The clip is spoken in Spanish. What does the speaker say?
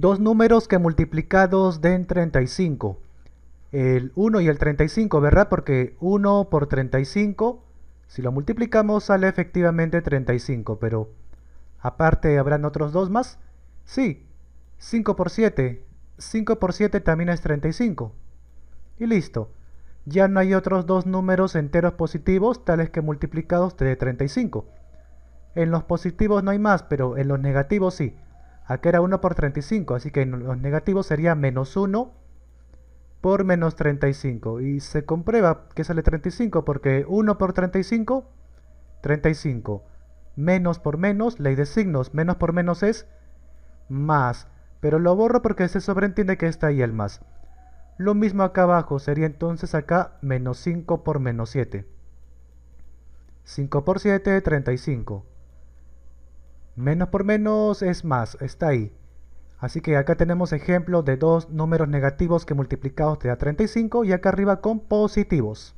dos números que multiplicados den 35. El 1 y el 35, ¿verdad? Porque 1 por 35, si lo multiplicamos sale efectivamente 35, pero aparte habrán otros dos más. Sí, 5 por 7. 5 por 7 también es 35. Y listo. Ya no hay otros dos números enteros positivos, tales que multiplicados te dé 35. En los positivos no hay más, pero en los negativos sí. Aquí era 1 por 35, así que en los negativos sería menos 1 por menos 35. Y se comprueba que sale 35 porque 1 por 35, 35. Menos por menos, ley de signos, menos por menos es más. Pero lo borro porque se sobreentiende que está ahí el más. Lo mismo acá abajo, sería entonces acá menos 5 por menos 7. 5 por 7, 35. Menos por menos es más, está ahí. Así que acá tenemos ejemplo de dos números negativos que multiplicados te da 35 y acá arriba con positivos.